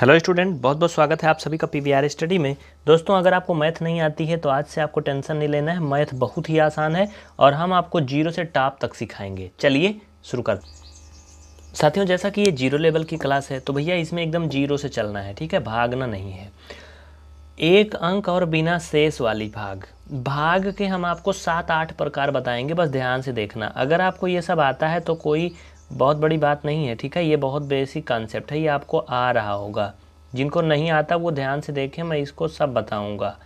hello student बहुत बहुत स्वागत है आप सभी का पीवीआर स्टडी में दोस्तों अगर आपको मैथ नहीं आती है तो आज से आपको टेंशन नहीं लेना है मैथ बहुत ही आसान है और हम आपको जीरो से टॉप तक सिखाएंगे चलिए शुरू कर साथियों जैसा कि ये जीरो लेवल की क्लास है तो भैया इसमें एकदम जीरो से चलना है ठीक है भागना नहीं है एक अंक और बिना शेष वाली भाग भाग के हम आपको सात आठ प्रकार बताएंगे बस ध्यान से देखना अगर आपको ये सब आता है तो कोई बहुत बड़ी बात नहीं है ठीक है ये बहुत बेसिक कॉन्सेप्ट है ये आपको आ रहा होगा जिनको नहीं आता वो ध्यान से देखें मैं इसको सब बताऊंगा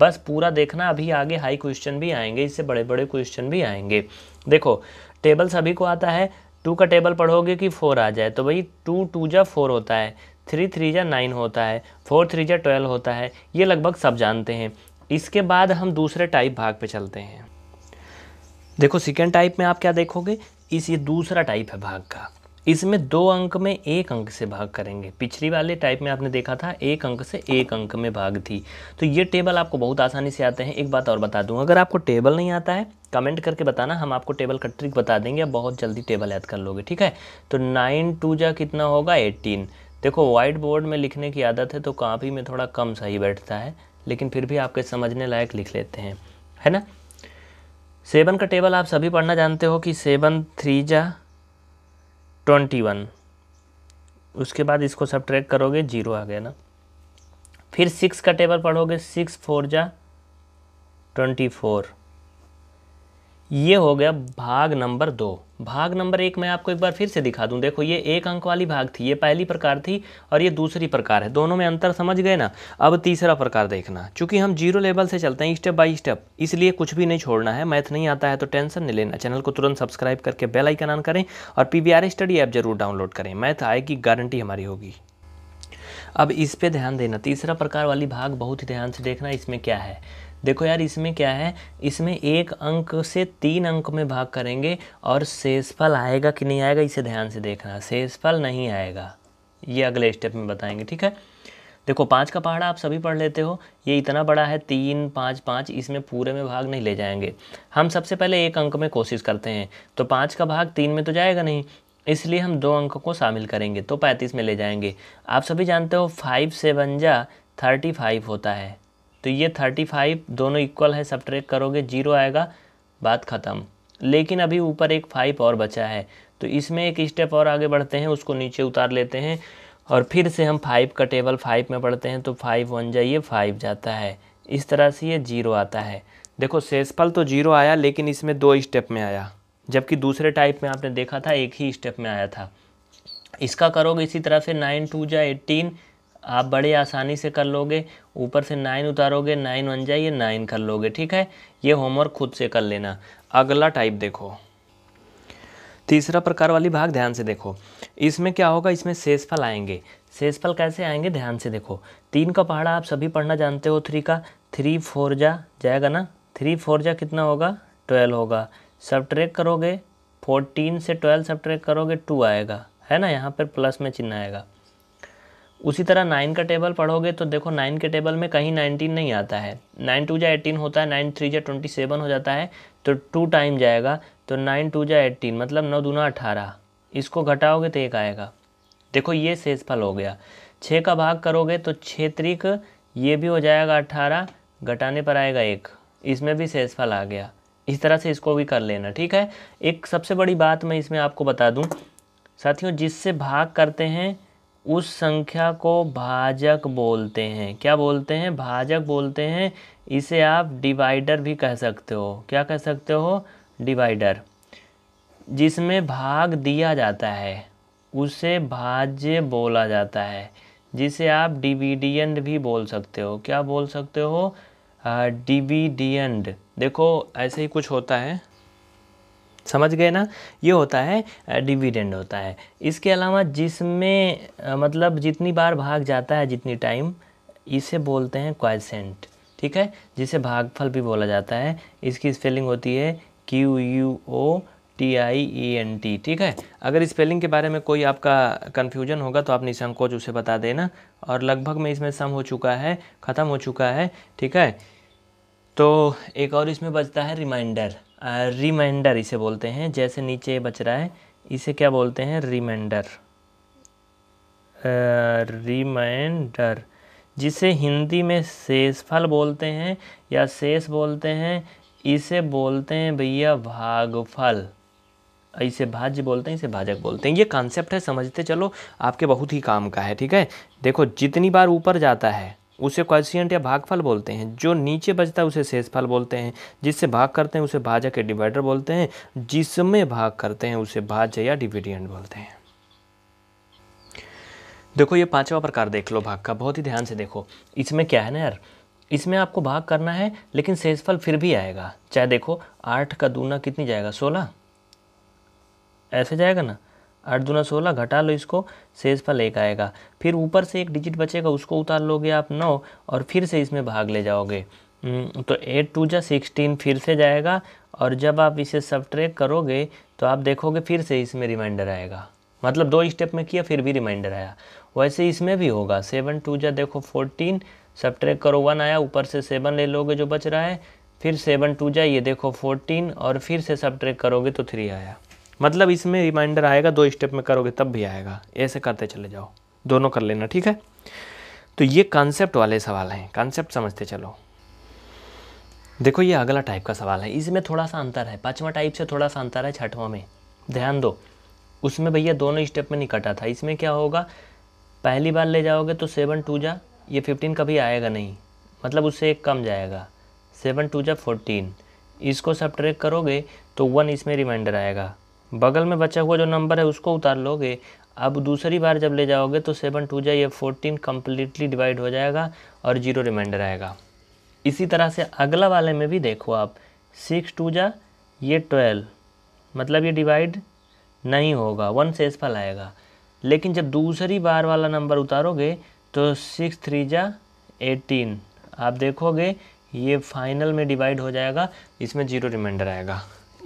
बस पूरा देखना अभी आगे हाई क्वेश्चन भी आएंगे इससे बड़े बड़े क्वेश्चन भी आएंगे देखो टेबल सभी को आता है टू का टेबल पढ़ोगे कि फोर आ जाए तो भाई टू टू जा फोर होता है थ्री थ्री जा नाइन होता है फोर थ्री जा ट्वेल्व होता है ये लगभग सब जानते हैं इसके बाद हम दूसरे टाइप भाग पे चलते हैं देखो सेकेंड टाइप में आप क्या देखोगे इस ये दूसरा टाइप है भाग का इसमें दो अंक में एक अंक से भाग करेंगे पिछली वाले टाइप में आपने देखा था एक अंक से एक अंक में भाग थी तो ये टेबल आपको बहुत आसानी से आते हैं एक बात और बता दूं अगर आपको टेबल नहीं आता है कमेंट करके बताना हम आपको टेबल का ट्रिक बता देंगे आप बहुत जल्दी टेबल याद कर लोगे ठीक है तो नाइन टू जा कितना होगा एट्टीन देखो वाइट बोर्ड में लिखने की आदत है तो कापी में थोड़ा कम सही बैठता है लेकिन फिर भी आपके समझने लायक लिख लेते हैं है ना सेवन का टेबल आप सभी पढ़ना जानते हो कि सेवन थ्री जा ट्वेंटी वन उसके बाद इसको सब ट्रैक करोगे जीरो आ गया ना फिर सिक्स का टेबल पढ़ोगे सिक्स फोर जा ट्वेंटी फोर ये हो गया भाग नंबर दो भाग नंबर एक मैं आपको एक बार फिर से दिखा दूं देखो ये एक अंक वाली भाग थी ये पहली प्रकार थी और ये दूसरी प्रकार है दोनों में अंतर समझ गए ना अब तीसरा प्रकार देखना चूंकि हम जीरो लेवल से चलते हैं स्टेप बाय स्टेप इसलिए कुछ भी नहीं छोड़ना है मैथ नहीं आता है तो टेंशन नहीं लेना चैनल को तुरंत सब्सक्राइब करके बेल आइकन ऑन करें और पी स्टडी ऐप जरूर डाउनलोड करें मैथ आएगी गारंटी हमारी होगी अब इस पे ध्यान देना तीसरा प्रकार वाली भाग बहुत ही ध्यान से देखना इसमें क्या है देखो यार इसमें क्या है इसमें एक अंक से तीन अंक में भाग करेंगे और शेषफल आएगा कि नहीं आएगा इसे ध्यान से देखना शेषफल नहीं आएगा ये अगले स्टेप में बताएंगे ठीक है देखो पाँच का पहाड़ा आप सभी पढ़ लेते हो ये इतना बड़ा है तीन पाँच पाँच इसमें पूरे में भाग नहीं ले जाएंगे हम सबसे पहले एक अंक में कोशिश करते हैं तो पाँच का भाग तीन में तो जाएगा नहीं इसलिए हम दो अंक को शामिल करेंगे तो पैंतीस में ले जाएंगे आप सभी जानते हो फाइव सेवन जा थर्टी फाइव होता है तो ये थर्टी फाइव दोनों इक्वल है सब करोगे जीरो आएगा बात ख़त्म लेकिन अभी ऊपर एक फाइव और बचा है तो इसमें एक स्टेप और आगे बढ़ते हैं उसको नीचे उतार लेते हैं और फिर से हम फाइव का टेबल फाइव में पढ़ते हैं तो फाइव वन जाइए फाइव जाता है इस तरह से ये जीरो आता है देखो सेसफल तो जीरो आया लेकिन इसमें दो स्टेप में आया जबकि दूसरे टाइप में आपने देखा था एक ही स्टेप में आया था इसका करोगे इसी तरह से नाइन टू जा एट्टीन आप बड़े आसानी से कर लोगे ऊपर से नाइन उतारोगे नाइन बन जाइए नाइन कर लोगे ठीक है ये होमवर्क खुद से कर लेना अगला टाइप देखो तीसरा प्रकार वाली भाग ध्यान से देखो इसमें क्या होगा इसमें शेषफल आएंगे शेषफल कैसे आएंगे ध्यान से देखो तीन का पहाड़ा आप सभी पढ़ना जानते हो थ्री का थ्री फोर जा जाएगा ना थ्री फोर जा कितना होगा ट्वेल्व होगा सब ट्रेक करोगे फोर्टीन से ट्वेल्व सब ट्रेक करोगे टू आएगा है ना यहाँ पर प्लस में चिन्ह आएगा उसी तरह नाइन का टेबल पढ़ोगे तो देखो नाइन के टेबल में कहीं नाइनटीन नहीं आता है नाइन टू जै एटीन होता है नाइन थ्री जै ट्वेंटी सेवन हो जाता है तो टू टाइम जाएगा तो नाइन टू जै एट्टीन मतलब नौ दूना अठारह इसको घटाओगे तो एक आएगा देखो ये शेषफल हो गया छः का भाग करोगे तो छः त्रिक ये भी हो जाएगा अट्ठारह घटाने पर आएगा एक इसमें भी शेषफल आ गया इस तरह से इसको भी कर लेना ठीक है एक सबसे बड़ी बात मैं इसमें आपको बता दूँ साथियों जिससे भाग करते हैं उस संख्या को भाजक बोलते हैं क्या बोलते हैं भाजक बोलते हैं इसे आप डिवाइडर भी कह सकते हो क्या कह सकते हो डिवाइडर जिसमें भाग दिया जाता है उसे भाज्य बोला जाता है जिसे आप डिविडियंड भी बोल सकते हो क्या बोल सकते हो डिविडियंड देखो ऐसे ही कुछ होता है समझ गए ना ये होता है डिविडेंड होता है इसके अलावा जिसमें मतलब जितनी बार भाग जाता है जितनी टाइम इसे बोलते हैं क्वाइसेंट ठीक है जिसे भागफल भी बोला जाता है इसकी स्पेलिंग होती है Q U O T I E N T ठीक है अगर स्पेलिंग के बारे में कोई आपका कन्फ्यूजन होगा तो आप निसंकोच उसे बता देना और लगभग में इसमें सम हो चुका है ख़त्म हो चुका है ठीक है तो एक और इसमें बचता है रिमाइंडर रिमाइंडर इसे बोलते हैं जैसे नीचे बच रहा है इसे क्या बोलते हैं रिमाइंडर रिमाइंडर जिसे हिंदी में शेषफल बोलते हैं या शेष बोलते हैं इसे बोलते हैं भैया भागफल इसे भाज्य बोलते हैं इसे भाजक बोलते हैं ये कॉन्सेप्ट है समझते चलो आपके बहुत ही काम का है ठीक है देखो जितनी बार ऊपर जाता है उसे क्वाशियंट या भागफल बोलते हैं जो नीचे बचता है उसे शेषफल बोलते हैं जिससे भाग करते हैं उसे भाजक या डिवाइडर बोलते हैं जिसमें भाग करते हैं उसे भाज्य या डिविडियंट बोलते हैं देखो ये पांचवा प्रकार देख लो भाग का बहुत ही ध्यान से देखो इसमें क्या है ना यार इसमें आपको भाग करना है लेकिन शेषफल फिर भी आएगा चाहे देखो आठ का दूना कितनी जाएगा सोलह ऐसे जाएगा ना आठ दूना सोलह घटा लो इसको फल एक आएगा फिर ऊपर से एक डिजिट बचेगा उसको उतार लोगे आप नौ और फिर से इसमें भाग ले जाओगे हम्म, तो एट टू जा सिक्सटीन फिर से जाएगा और जब आप इसे सब करोगे तो आप देखोगे फिर से इसमें रिमाइंडर आएगा मतलब दो स्टेप में किया फिर भी रिमाइंडर आया वैसे इसमें भी होगा सेवन टू जा देखो फोर्टीन सब करो वन आया ऊपर से सेवन ले लोगे जो बच रहा है फिर सेवन टू जा ये देखो फोर्टीन और फिर से सब करोगे तो थ्री आया मतलब इसमें रिमाइंडर आएगा दो स्टेप में करोगे तब भी आएगा ऐसे करते चले जाओ दोनों कर लेना ठीक है तो ये कॉन्सेप्ट वाले सवाल हैं कॉन्सेप्ट समझते चलो देखो ये अगला टाइप का सवाल है इसमें थोड़ा सा अंतर है पाँचवा टाइप से थोड़ा सा अंतर है छठवा में ध्यान दो उसमें भैया दोनों स्टेप में नहीं कटा था इसमें क्या होगा पहली बार ले जाओगे तो सेवन टू जा ये फिफ्टीन कभी आएगा नहीं मतलब उससे एक कम जाएगा सेवन टू जा फोर्टीन इसको सब ट्रैक करोगे तो वन इसमें रिमाइंडर आएगा बगल में बचा हुआ जो नंबर है उसको उतार लोगे अब दूसरी बार जब ले जाओगे तो सेवन टू जा ये फोर्टीन कम्प्लीटली डिवाइड हो जाएगा और जीरो रिमाइंडर आएगा इसी तरह से अगला वाले में भी देखो आप सिक्स टू जा ये ट्वेल्व मतलब ये डिवाइड नहीं होगा वन से सेसफल आएगा लेकिन जब दूसरी बार वाला नंबर उतारोगे तो सिक्स थ्री जा एटीन आप देखोगे ये फाइनल में डिवाइड हो जाएगा इसमें जीरो रिमाइंडर आएगा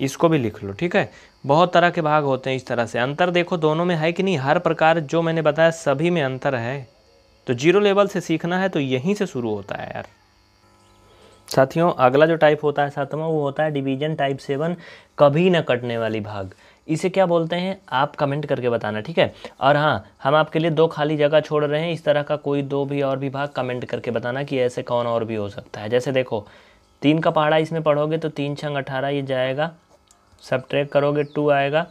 इसको भी लिख लो ठीक है बहुत तरह के भाग होते हैं इस तरह से अंतर देखो दोनों में है कि नहीं हर प्रकार जो मैंने बताया सभी में अंतर है तो जीरो लेवल से सीखना है तो यहीं से शुरू होता है यार साथियों अगला जो टाइप होता है सातवां वो होता है डिवीजन टाइप सेवन कभी ना कटने वाली भाग इसे क्या बोलते हैं आप कमेंट करके बताना ठीक है और हाँ हम आपके लिए दो खाली जगह छोड़ रहे हैं इस तरह का कोई दो भी और भी भाग कमेंट करके बताना कि ऐसे कौन और भी हो सकता है जैसे देखो तीन का पहाड़ा इसमें पढ़ोगे तो तीन छंग अठारह ये जाएगा सब करोगे टू आएगा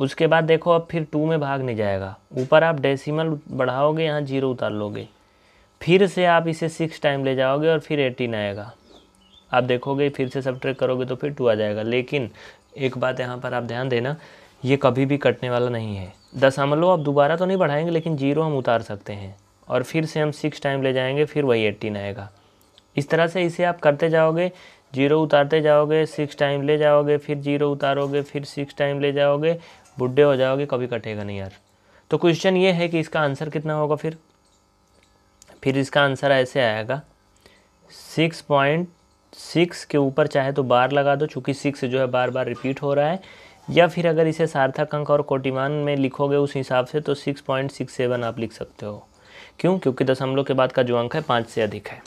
उसके बाद देखो अब फिर टू में भाग नहीं जाएगा ऊपर आप डेसिमल बढ़ाओगे यहाँ जीरो उतार लोगे फिर से आप इसे सिक्स टाइम ले जाओगे और फिर एटीन आएगा आप देखोगे फिर से सब करोगे तो फिर टू आ जाएगा लेकिन एक बात यहाँ पर आप ध्यान देना ये कभी भी कटने वाला नहीं है दशमलव आप दोबारा तो नहीं बढ़ाएंगे लेकिन जीरो हम उतार सकते हैं और फिर से हम सिक्स टाइम ले जाएंगे फिर वही एट्टीन आएगा इस तरह से इसे आप करते जाओगे जीरो उतारते जाओगे सिक्स टाइम ले जाओगे फिर जीरो उतारोगे फिर सिक्स टाइम ले जाओगे बुढ़े हो जाओगे कभी कटेगा नहीं यार तो क्वेश्चन ये है कि इसका आंसर कितना होगा फिर फिर इसका आंसर ऐसे आएगा सिक्स पॉइंट सिक्स के ऊपर चाहे तो बार लगा दो चूँकि सिक्स जो है बार बार रिपीट हो रहा है या फिर अगर इसे सार्थक अंक और कोटिमान में लिखोगे उस हिसाब से तो सिक्स पॉइंट सिक्स सेवन आप लिख सकते हो क्यों क्योंकि दशमलव के बाद का जो अंक है पाँच से अधिक है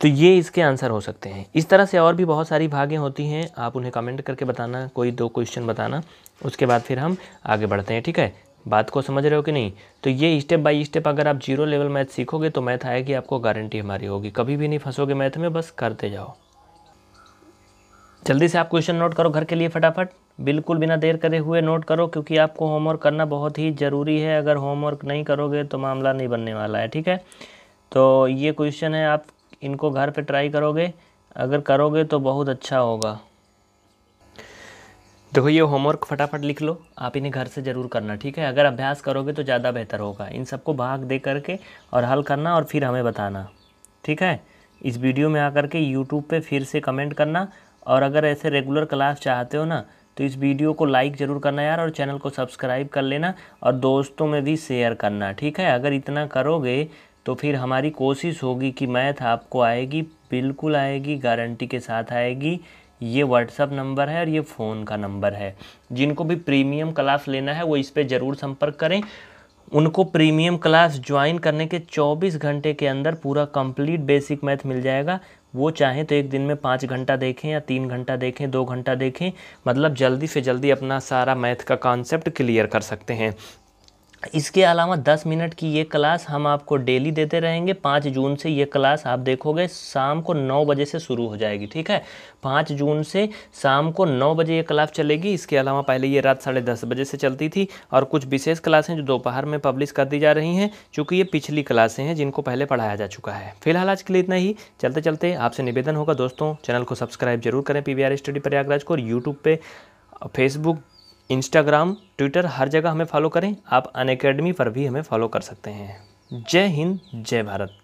तो ये इसके आंसर हो सकते हैं इस तरह से और भी बहुत सारी भागें होती हैं आप उन्हें कमेंट करके बताना कोई दो क्वेश्चन बताना उसके बाद फिर हम आगे बढ़ते हैं ठीक है बात को समझ रहे हो कि नहीं तो ये स्टेप बाय स्टेप अगर आप जीरो लेवल मैथ सीखोगे तो मैथ आएगी आपको गारंटी हमारी होगी कभी भी नहीं फंसोगे मैथ में बस करते जाओ जल्दी से आप क्वेश्चन नोट करो घर के लिए फटाफट बिल्कुल बिना देर करे हुए नोट करो क्योंकि आपको होमवर्क करना बहुत ही ज़रूरी है अगर होमवर्क नहीं करोगे तो मामला नहीं बनने वाला है ठीक है तो ये क्वेश्चन है आप इनको घर पे ट्राई करोगे अगर करोगे तो बहुत अच्छा होगा देखो ये होमवर्क फटाफट लिख लो आप इन्हें घर से ज़रूर करना ठीक है अगर अभ्यास करोगे तो ज़्यादा बेहतर होगा इन सबको भाग दे करके और हल करना और फिर हमें बताना ठीक है इस वीडियो में आकर के यूट्यूब पे फिर से कमेंट करना और अगर ऐसे रेगुलर क्लास चाहते हो ना तो इस वीडियो को लाइक ज़रूर करना यार और चैनल को सब्सक्राइब कर लेना और दोस्तों में भी शेयर करना ठीक है अगर इतना करोगे तो फिर हमारी कोशिश होगी कि मैथ आपको आएगी बिल्कुल आएगी गारंटी के साथ आएगी ये व्हाट्सअप नंबर है और ये फ़ोन का नंबर है जिनको भी प्रीमियम क्लास लेना है वो इस पर ज़रूर संपर्क करें उनको प्रीमियम क्लास ज्वाइन करने के 24 घंटे के अंदर पूरा कंप्लीट बेसिक मैथ मिल जाएगा वो चाहें तो एक दिन में पाँच घंटा देखें या तीन घंटा देखें दो घंटा देखें मतलब जल्दी से जल्दी अपना सारा मैथ का कॉन्सेप्ट क्लियर कर सकते हैं इसके अलावा दस मिनट की ये क्लास हम आपको डेली देते रहेंगे पाँच जून से ये क्लास आप देखोगे शाम को नौ बजे से शुरू हो जाएगी ठीक है पाँच जून से शाम को नौ बजे ये क्लास चलेगी इसके अलावा पहले ये रात साढ़े दस बजे से चलती थी और कुछ विशेष क्लासें जो दोपहर में पब्लिश कर दी जा रही हैं चूँकि ये पिछली क्लासें हैं जिनको पहले पढ़ाया जा चुका है फिलहाल आज के लिए इतना ही चलते चलते आपसे निवेदन होगा दोस्तों चैनल को सब्सक्राइब जरूर करें पी स्टडी प्रयागराज को और यूट्यूब पर फेसबुक इंस्टाग्राम ट्विटर हर जगह हमें फॉलो करें आप अन पर भी हमें फॉलो कर सकते हैं जय हिंद जय भारत